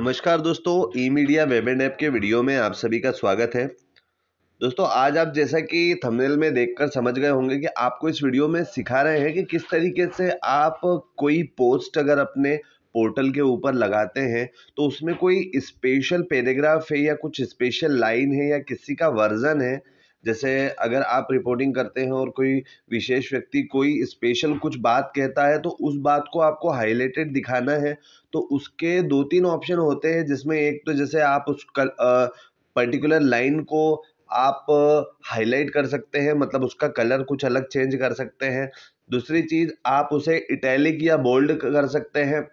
नमस्कार दोस्तों E media web and app के वीडियो में आप सभी का स्वागत है दोस्तों आज आप जैसा कि थंबनेल में देखकर समझ गए होंगे कि आपको इस वीडियो में सिखा रहे हैं कि किस तरीके से आप कोई पोस्ट अगर अपने पोर्टल के ऊपर लगाते हैं तो उसमें कोई स्पेशल पैराग्राफ है या कुछ स्पेशल लाइन है या किसी का वर्जन है जैसे अगर आप रिपोर्टिंग करते हैं और कोई विशेष व्यक्ति कोई स्पेशल कुछ बात कहता है तो उस बात को आपको हाईलाइटेड दिखाना है तो उसके दो तीन ऑप्शन होते हैं जिसमें एक तो जैसे आप उस कल पर्टिकुलर लाइन को आप हाईलाइट कर सकते हैं मतलब उसका कलर कुछ अलग चेंज कर सकते हैं दूसरी चीज़ आप उसे इटैलिक या बोल्ड कर सकते हैं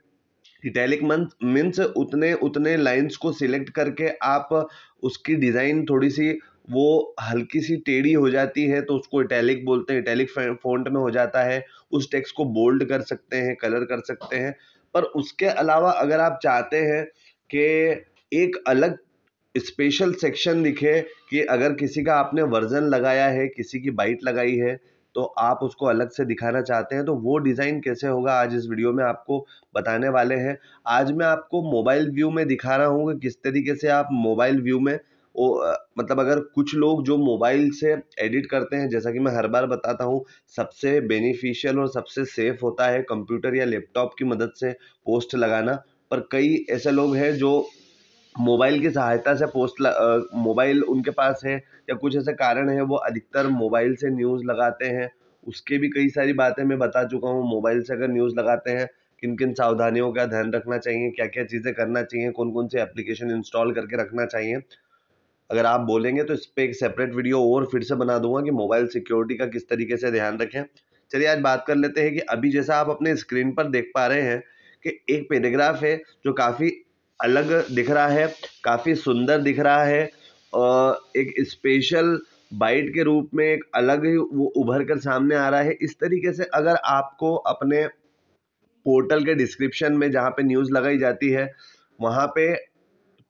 इटैलिक मीन्स उतने उतने लाइंस को सिलेक्ट करके आप उसकी डिज़ाइन थोड़ी सी वो हल्की सी टेढ़ी हो जाती है तो उसको इटैलिक बोलते हैं इटैलिक फ़ॉन्ट में हो जाता है उस टेक्स्ट को बोल्ड कर सकते हैं कलर कर सकते हैं पर उसके अलावा अगर आप चाहते हैं कि एक अलग स्पेशल सेक्शन दिखे कि अगर किसी का आपने वर्जन लगाया है किसी की बाइट लगाई है तो आप उसको अलग से दिखाना चाहते हैं तो वो डिज़ाइन कैसे होगा आज इस वीडियो में आपको बताने वाले हैं आज मैं आपको मोबाइल व्यू में दिखा रहा हूँ कि किस तरीके से आप मोबाइल व्यू में ओ मतलब अगर कुछ लोग जो मोबाइल से एडिट करते हैं जैसा कि मैं हर बार बताता हूँ सबसे बेनिफिशियल और सबसे सेफ होता है कंप्यूटर या लैपटॉप की मदद से पोस्ट लगाना पर कई ऐसे लोग हैं जो मोबाइल की सहायता से पोस्ट मोबाइल उनके पास है या कुछ ऐसे कारण है वो अधिकतर मोबाइल से न्यूज़ लगाते हैं उसके भी कई सारी बातें मैं बता चुका हूँ मोबाइल से अगर न्यूज़ लगाते हैं किन किन सावधानियों का ध्यान रखना चाहिए क्या क्या चीज़ें करना चाहिए कौन कौन से एप्लीकेशन इंस्टॉल करके रखना चाहिए अगर आप बोलेंगे तो इस पर एक सेपरेट वीडियो और फिर से बना दूंगा कि मोबाइल सिक्योरिटी का किस तरीके से ध्यान रखें चलिए आज बात कर लेते हैं कि अभी जैसा आप अपने स्क्रीन पर देख पा रहे हैं कि एक पेराग्राफ है जो काफ़ी अलग दिख रहा है काफ़ी सुंदर दिख रहा है और एक स्पेशल बाइट के रूप में एक अलग ही वो उभर कर सामने आ रहा है इस तरीके से अगर आपको अपने पोर्टल के डिस्क्रिप्शन में जहाँ पे न्यूज़ लगाई जाती है वहाँ पे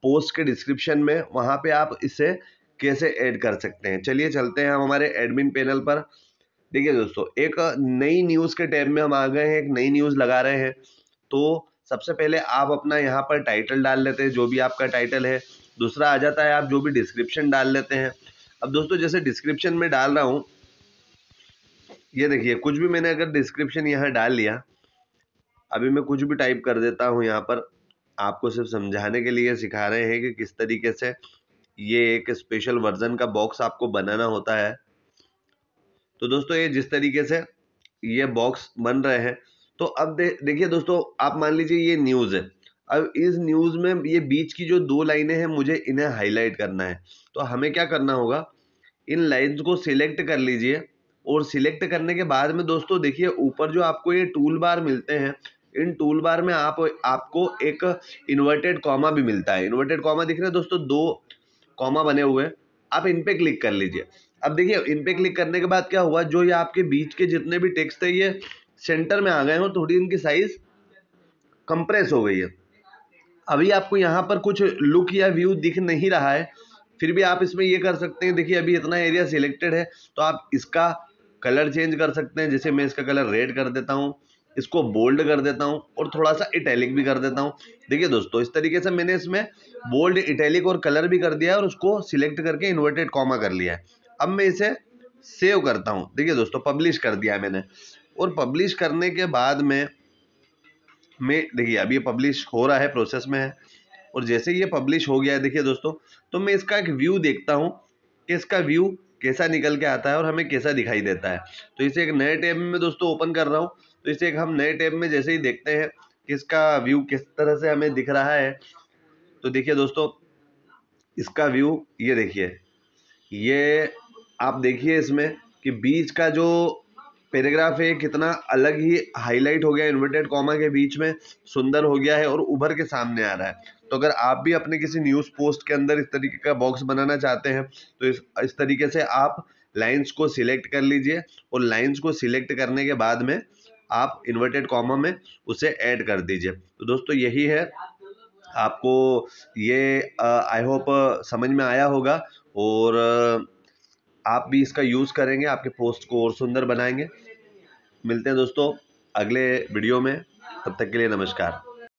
पोस्ट के डिस्क्रिप्शन में वहाँ पे आप इसे कैसे ऐड कर सकते हैं चलिए चलते हैं हम हमारे एडमिन पैनल पर देखिए दोस्तों एक नई न्यूज़ के टैब में हम आ गए हैं एक नई न्यूज़ लगा रहे हैं तो सबसे पहले आप अपना यहाँ पर टाइटल डाल लेते हैं जो भी आपका टाइटल है दूसरा आ जाता है आप जो भी डिस्क्रिप्शन डाल लेते हैं अब दोस्तों जैसे डिस्क्रिप्शन में डाल रहा हूँ ये देखिए कुछ भी मैंने अगर डिस्क्रिप्शन यहाँ डाल लिया अभी मैं कुछ भी टाइप कर देता हूँ यहाँ पर आपको सिर्फ समझाने के लिए सिखा रहे हैं कि किस तरीके से ये एक स्पेशल वर्जन का बॉक्स आपको बनाना होता है तो दोस्तों ये जिस तरीके से ये बॉक्स बन रहे हैं तो अब दे देखिए दोस्तों आप मान लीजिए ये न्यूज़ है अब इस न्यूज़ में ये बीच की जो दो लाइनें हैं मुझे इन्हें हाईलाइट करना है तो हमें क्या करना होगा इन लाइंस को सिलेक्ट कर लीजिए और सिलेक्ट करने के बाद में दोस्तों देखिए ऊपर जो आपको ये टूल बार मिलते हैं इन टूल बार में आप आपको एक इन्वर्टेड कॉमा भी मिलता है इन्वर्टेड कॉमा दिख रहे हैं दोस्तों दो कॉमा बने हुए आप इन पे क्लिक कर लीजिए अब देखिए इन पे क्लिक करने के बाद क्या हुआ जो ये आपके बीच के जितने भी टेक्स्ट है ये सेंटर में आ गए हो थोड़ी इनकी साइज कंप्रेस हो गई है अभी आपको यहाँ पर कुछ लुक या व्यू दिख नहीं रहा है फिर भी आप इसमें ये कर सकते हैं देखिए अभी इतना एरिया सिलेक्टेड है तो आप इसका कलर चेंज कर सकते हैं जैसे मैं इसका कलर रेड कर देता हूँ इसको बोल्ड कर देता हूँ और थोड़ा सा इटैलिक भी कर देता हूँ देखिए दोस्तों इस तरीके से मैंने इसमें बोल्ड इटैलिक और कलर भी कर दिया है और उसको सिलेक्ट करके इन्वर्टेड कॉमा कर लिया है अब मैं इसे सेव करता हूँ देखिए दोस्तों पब्लिश कर दिया है मैंने और पब्लिश करने के बाद में मैं देखिए अब ये पब्लिश हो रहा है प्रोसेस में है और जैसे ये पब्लिश हो गया है देखिए दोस्तों तो मैं इसका एक व्यू देखता हूँ कि इसका व्यू कैसा निकल के आता है और हमें कैसा दिखाई देता है तो इसे एक नए टैब में दोस्तों ओपन कर रहा हूँ तो इसे एक हम नए टैब में जैसे ही देखते हैं कि इसका व्यू किस तरह से हमें दिख रहा है तो देखिए दोस्तों इसका व्यू ये देखिए ये आप देखिए इसमें कि बीच का जो पैराग्राफ है कितना अलग ही हाईलाइट हो गया इन्वर्टेड कॉमा के बीच में सुंदर हो गया है और उभर के सामने आ रहा है तो अगर आप भी अपने किसी न्यूज़ पोस्ट के अंदर इस तरीके का बॉक्स बनाना चाहते हैं तो इस इस तरीके से आप लाइंस को सिलेक्ट कर लीजिए और लाइंस को सिलेक्ट करने के बाद में आप इन्वर्टेड कॉमा में उसे ऐड कर दीजिए तो दोस्तों यही है आपको ये आई होप समझ में आया होगा और आप भी इसका यूज़ करेंगे आपके पोस्ट को और सुंदर बनाएंगे मिलते हैं दोस्तों अगले वीडियो में तब तक के लिए नमस्कार